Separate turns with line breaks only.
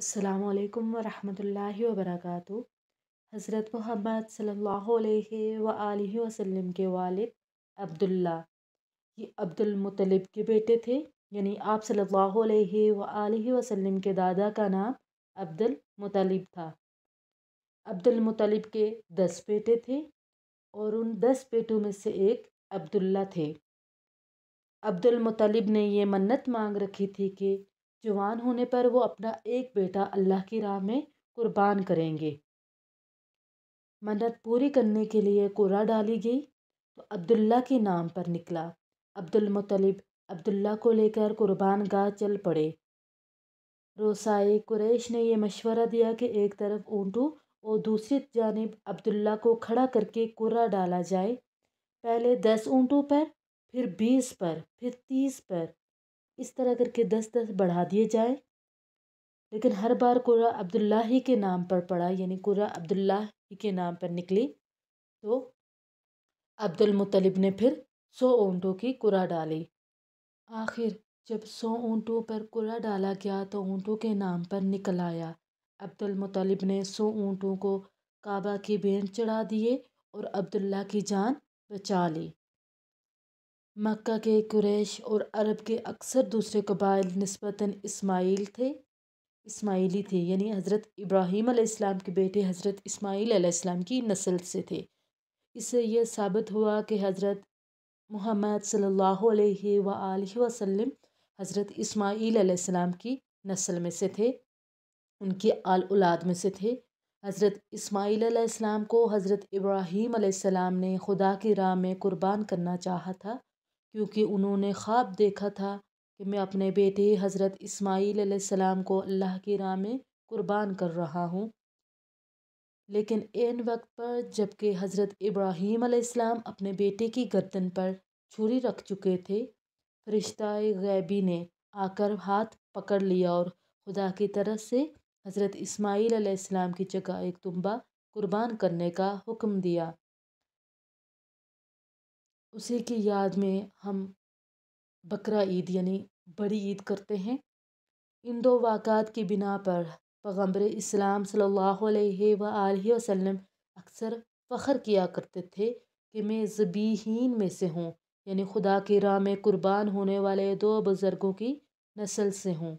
अल्लाम वरहमतुल्लाहि वबरकातु हज़रत मोहम्मद सल्ला वसलम के वालिद अब्दुल्ला ये अब्दुलमतलब के बेटे थे यानी आप सल्ला अलैहि के दादा का नाम अब्दुलमतलब था अब्दुलमतलब के दस बेटे थे और उन दस बेटों में से एक अब्दुल्ला थे अब्दुलमतलब ने ये मन्नत मांग रखी थी कि जवान होने पर वो अपना एक बेटा अल्लाह की राह में कुर्बान करेंगे मन्नत पूरी करने के लिए कुरा डाली गई तो अब्दुल्ला के नाम पर निकला अब्दुल मुतलिब अब्दुल्ला को लेकर कुर्बान गाह चल पड़े रोसाए कुरैश ने यह मशवरा दिया कि एक तरफ ऊँटू और दूसरी जानब अब्दुल्ला को खड़ा करके कुरा डाला जाए पहले दस ऊँटों पर फिर बीस पर फिर तीस पर इस तरह करके दस दस बढ़ा दिए जाए लेकिन हर बार कुरा अब्दुल्ला ही के नाम पर पड़ा यानी कुरा अब्दुल्ला ही के नाम पर निकली तो अब्दुल मुतलिब ने फिर सौ ऊँटों की कुरा डाली आखिर जब सौ ऊँटों पर कुरा डाला गया तो ऊँटों के नाम पर निकल आया अब्दुल मुतलिब ने सौ ऊँटों को काबा की बेंच चढ़ा दिए और अब्दुल्ला की जान बचा ली मक्का के कुरैश और अरब के अक्सर दूसरे कबाइल नस्बता इस्माइल थे इस्माइली थे यानी हज़रत इब्राहीम आसमाम के बेटे हज़रत इस्माईल आसमाम की नस्ल से थे इससे यह साबित हुआ कि हज़रत मोहम्मद सल्ला वसम हज़रत इस्माईल आसमाम की नस्ल में से थे उनके आल उलाद में से थे हज़रत इस्माईल आसमाम को हज़रत इब्राहीम ने खुदा की राह में क़ुरबान करना चाहा था क्योंकि उन्होंने ख्वाब देखा था कि मैं अपने बेटे हज़रत इस्माईल सलाम को अल्लाह की राह में कुर्बान कर रहा हूँ लेकिन एन वक्त पर जबकि हज़रत इब्राहीम अलैहिस्सलाम अपने बेटे की गर्दन पर छुरी रख चुके थे फरिश्ता गैबी ने आकर हाथ पकड़ लिया और खुदा की तरफ से हज़रत इस्माईल अलैहिस्सलाम की जगह एक तुम्बा कुर्बान करने का हुक्म दिया उसी की याद में हम बकरा ईद यानी बड़ी ईद करते हैं इन दो वाक़ात की बिना पर पैगम्बर इस्लाम सल्लल्लाहु अलैहि वसल्लम अक्सर फ़ख्र किया करते थे कि मैं ज़बीहीन में से हूँ यानी खुदा की राह में कुर्बान होने वाले दो बुज़ुर्गों की नस्ल से हूँ